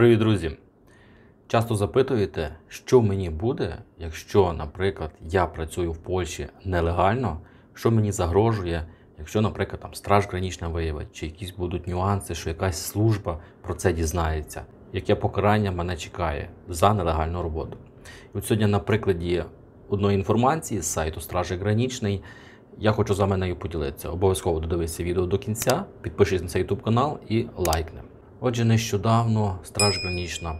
Привіт, друзі! Часто запитуєте, що мені буде, якщо, наприклад, я працюю в Польщі нелегально, що мені загрожує, якщо, наприклад, там страж гранічна виявить, чи якісь будуть нюанси, що якась служба про це дізнається, яке покарання мене чекає за нелегальну роботу. І от сьогодні, на прикладі одної інформації з сайту Стражі Гранічний, я хочу за мене поділитися. Обов'язково додивися відео до кінця, підпишись на цей YouTube канал і лайкни. Отже, нещодавно Страж Гранічна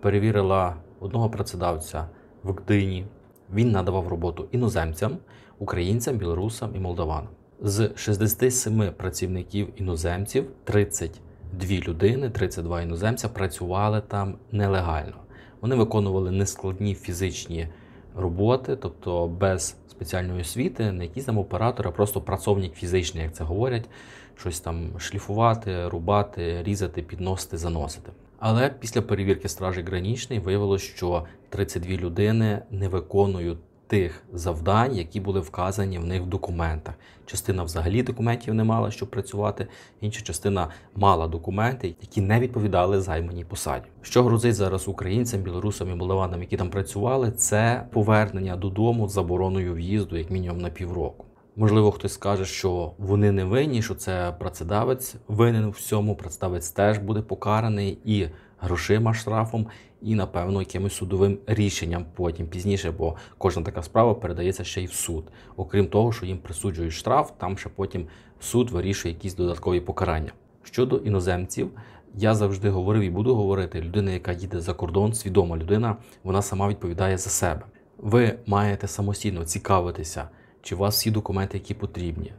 перевірила одного працедавця в Гдині. Він надавав роботу іноземцям, українцям, білорусам і молдаванам. З 67 працівників іноземців 32 людини, 32 іноземця працювали там нелегально. Вони виконували нескладні фізичні роботи, тобто без спеціальної освіти, на якісь там оператора, просто працовник фізичний, як це говорять, щось там шліфувати, рубати, різати, підносити, заносити. Але після перевірки стражі гранічний виявилося, що 32 людини не виконують тих завдань, які були вказані в них в документах. Частина взагалі документів не мала, щоб працювати, інша частина мала документи, які не відповідали займаній посаді. Що грозить зараз українцям, білорусам і молдаванам, які там працювали, це повернення додому з забороною в'їзду, як мінімум на півроку. Можливо, хтось скаже, що вони не винні, що це працедавець винен в цьому Працедавець теж буде покараний і грошима штрафом і, напевно, якимось судовим рішенням потім пізніше, бо кожна така справа передається ще й в суд. Окрім того, що їм присуджують штраф, там ще потім суд вирішує якісь додаткові покарання. Щодо іноземців, я завжди говорив і буду говорити: людина, яка їде за кордон, свідома людина, вона сама відповідає за себе. Ви маєте самостійно цікавитися, чи у вас всі документи, які потрібні,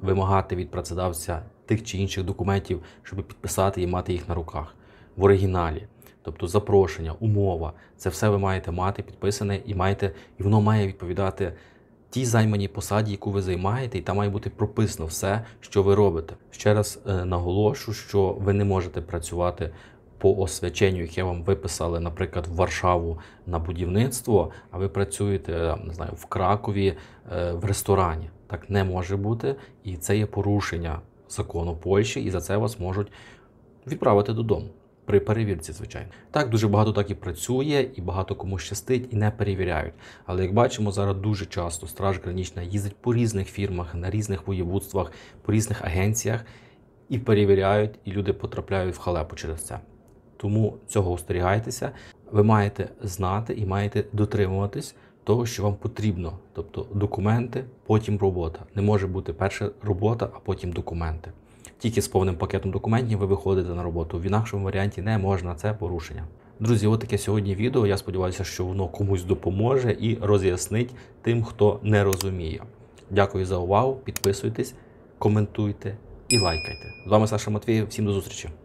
вимагати від працедавця тих чи інших документів, щоб підписати і мати їх на руках в оригіналі. Тобто запрошення, умова, це все ви маєте мати підписане і маєте, і воно має відповідати тій займаній посаді, яку ви займаєте, і там має бути прописано все, що ви робите. Ще раз е, наголошу, що ви не можете працювати по освяченню, яке вам виписали, наприклад, в Варшаву на будівництво, а ви працюєте е, не знаю, в Кракові е, в ресторані. Так не може бути, і це є порушення закону Польщі, і за це вас можуть відправити додому. При перевірці, звичайно, так дуже багато так і працює, і багато кому щастить, і не перевіряють. Але як бачимо, зараз дуже часто страж гранічна їздить по різних фірмах, на різних воєводствах, по різних агенціях і перевіряють, і люди потрапляють в халепу через це. Тому цього остерігайтеся. Ви маєте знати і маєте дотримуватись того, що вам потрібно. Тобто документи, потім робота. Не може бути перша робота, а потім документи. Тільки з повним пакетом документів ви виходите на роботу. В інакшому варіанті не можна, це порушення. Друзі, от таке сьогодні відео. Я сподіваюся, що воно комусь допоможе і роз'яснить тим, хто не розуміє. Дякую за увагу. Підписуйтесь, коментуйте і лайкайте. З вами Саша Матвієв. Всім до зустрічі.